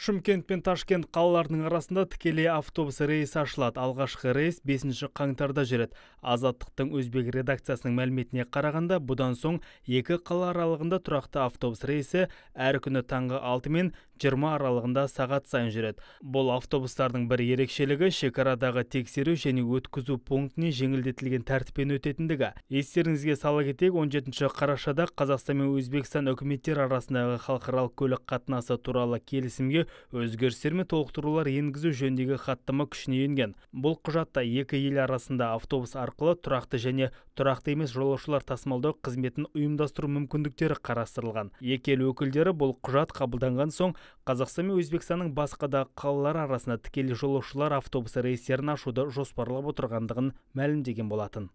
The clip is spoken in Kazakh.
шымкент пен ташкент қалаларының арасында тікелей автобус рейсі ашылады алғашқы рейс 5 қаңтарда жүреді азаттықтың өзбек редакциясының мәліметіне қарағанда бұдан соң екі қала аралығында тұрақты автобус рейсі әр күні таңғы 6 мен 20 аралығында сағат сайын жүреді бұл автобустардың бір ерекшелігі шекарадағы тексеру және өткізу пунктіне жеңілдетілген тәртіппен өтетіндігі естеріңізге сала кетейік 17 қарашада қазақстан мен өзбекстан үкіметтері арасындағы халықаралық көлік қатынасы туралы келісімге өзгерістер мен толықтырулар енгізу жөніндегі хаттама күшіне енген бұл құжатта екі ел арасында автобус арқылы тұрақты және тұрақты емес жолаушылар тасымалдау қызметін ұйымдастыру мүмкіндіктері қарастырылған екі ел өкілдері бұл құжат қабылданған соң қазақстан мен өзбекстанның басқа да қалалары арасында тікелей жолаушылар автобусы рейстерін ашуды жоспарлап отырғандығын мәлімдеген болатын